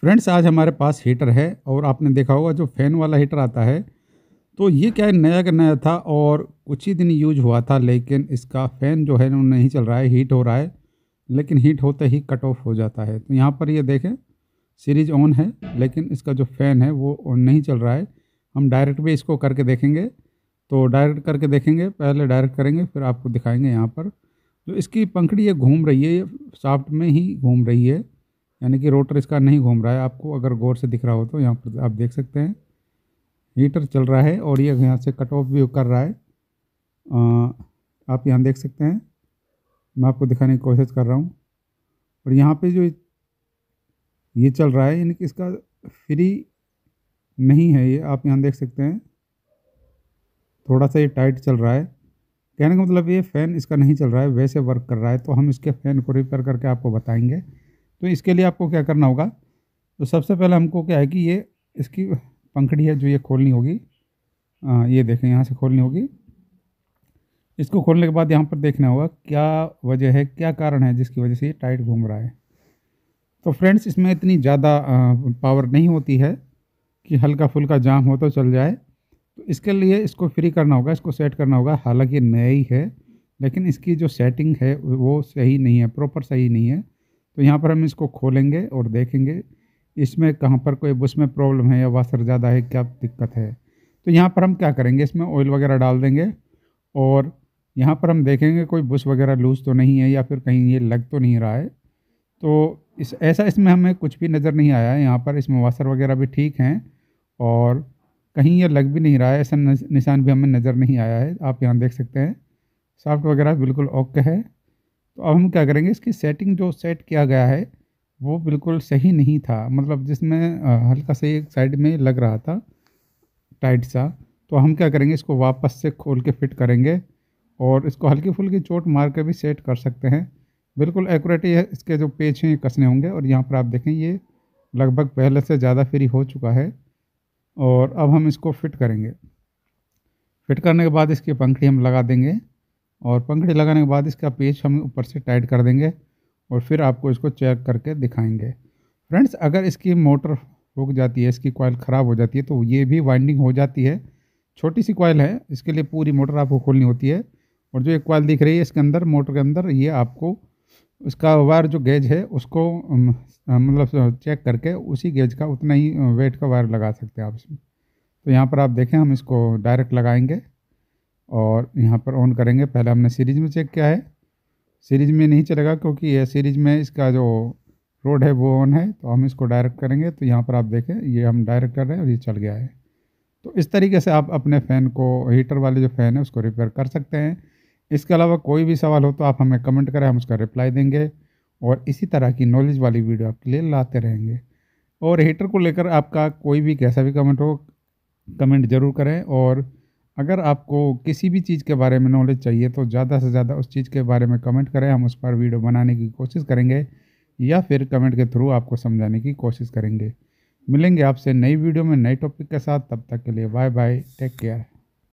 friends आज हमारे पास heater है और आपने देखा होगा जो फ़ैन वाला हीटर आता है तो ये क्या है नया का नया था और कुछ ही दिन यूज हुआ था लेकिन इसका फ़ैन जो है वो नहीं चल रहा है हीट हो रहा है लेकिन हीट होते ही कट ऑफ हो जाता है तो यहाँ पर ये देखें सीरीज ऑन है लेकिन इसका जो फ़ैन है वो ऑन नहीं चल रहा है हम डायरेक्ट भी इसको करके देखेंगे तो डायरेक्ट करके देखेंगे पहले डायरेक्ट करेंगे फिर आपको दिखाएंगे यहाँ पर जो इसकी पंखड़ी ये घूम रही है ये साफ्ट में ही घूम रही है यानी कि रोटर इसका नहीं घूम रहा है आपको अगर गौर से दिख रहा हो तो यहाँ पर आप देख सकते हैं हीटर चल रहा है और ये यहाँ से कट ऑफ भी कर रहा है आ, आप यहाँ देख सकते हैं मैं आपको दिखाने की कोशिश कर रहा हूँ और यहाँ पे जो ये चल रहा है यानी कि इसका फ्री नहीं है ये आप यहाँ देख सकते हैं थोड़ा सा ये टाइट चल रहा है कहने का मतलब ये फ़ैन इसका नहीं चल रहा है वैसे वर्क कर रहा है तो हम इसके फ़ैन को रिपेयर करके आपको बताएंगे तो इसके लिए आपको क्या करना होगा तो सबसे पहले हमको क्या है कि ये इसकी पंखड़ी है जो ये खोलनी होगी आ, ये देखें यहाँ से खोलनी होगी इसको खोलने के बाद यहाँ पर देखना होगा क्या वजह है क्या कारण है जिसकी वजह से ये टाइट घूम रहा है तो फ्रेंड्स इसमें इतनी ज़्यादा पावर नहीं होती है कि हल्का फुल्का जाम हो तो चल जाए तो इसके लिए इसको फ्री करना होगा इसको सेट करना होगा हालांकि नया ही है लेकिन इसकी जो सेटिंग है वो सही नहीं है प्रॉपर सही नहीं है तो यहाँ पर हम इसको खोलेंगे और देखेंगे इसमें कहाँ पर कोई बुश में प्रॉब्लम है या वासर ज़्यादा है क्या दिक्कत है तो यहाँ पर हम क्या करेंगे इसमें ऑयल वगैरह डाल देंगे और यहाँ पर हम देखेंगे कोई बुश वगैरह लूज़ तो नहीं है या फिर कहीं ये लग तो नहीं रहा है तो इस ऐसा इसमें हमें कुछ भी नज़र नहीं आया है यहाँ पर इसमें वासर वगैरह भी ठीक हैं और कहीं ये लग भी नहीं रहा है ऐसा निशान भी हमें नज़र नहीं आया है आप यहाँ देख सकते हैं सॉफ्ट वगैरह बिल्कुल ओके है तो अब हम क्या करेंगे इसकी सेटिंग जो सेट किया गया है वो बिल्कुल सही नहीं था मतलब जिसमें हल्का सा एक साइड में लग रहा था टाइट सा तो हम क्या करेंगे इसको वापस से खोल के फिट करेंगे और इसको हल्की फुल्की चोट मार के भी सेट कर सकते हैं बिल्कुल एक्यूरेट है इसके जो पेच हैं ये कसने होंगे और यहाँ पर आप देखें ये लगभग पहले से ज़्यादा फ्री हो चुका है और अब हम इसको फिट करेंगे फिट करने के बाद इसकी पंखड़ी हम लगा देंगे और पंखड़ी लगाने के बाद इसका पेज हम ऊपर से टाइट कर देंगे और फिर आपको इसको चेक करके दिखाएंगे फ्रेंड्स अगर इसकी मोटर रुक जाती है इसकी कॉयल ख़राब हो जाती है तो ये भी वाइंडिंग हो जाती है छोटी सी कॉयल है इसके लिए पूरी मोटर आपको खोलनी होती है और जो एक कॉयल दिख रही है इसके अंदर मोटर के अंदर ये आपको उसका वायर जो गेज है उसको मतलब चेक करके उसी गेज का उतना ही वेट का वायर लगा सकते हैं आप इसमें तो यहाँ पर आप देखें हम इसको डायरेक्ट लगाएंगे और यहाँ पर ऑन करेंगे पहले हमने सीरीज़ में चेक किया है सीरीज़ में नहीं चलेगा क्योंकि यह सीरीज़ में इसका जो रोड है वो ऑन है तो हम इसको डायरेक्ट करेंगे तो यहाँ पर आप देखें ये हम डायरेक्ट कर रहे हैं और ये चल गया है तो इस तरीके से आप अपने फ़ैन को हीटर वाले जो फ़ैन है उसको रिपेयर कर सकते हैं इसके अलावा कोई भी सवाल हो तो आप हमें कमेंट करें हम उसका रिप्लाई देंगे और इसी तरह की नॉलेज वाली वीडियो आपके लिए लाते रहेंगे और हीटर को लेकर आपका कोई भी कैसा भी कमेंट हो कमेंट ज़रूर करें और अगर आपको किसी भी चीज़ के बारे में नॉलेज चाहिए तो ज़्यादा से ज़्यादा उस चीज़ के बारे में कमेंट करें हम उस पर वीडियो बनाने की कोशिश करेंगे या फिर कमेंट के थ्रू आपको समझाने की कोशिश करेंगे मिलेंगे आपसे नई वीडियो में नए टॉपिक के साथ तब तक के लिए बाय बाय टेक केयर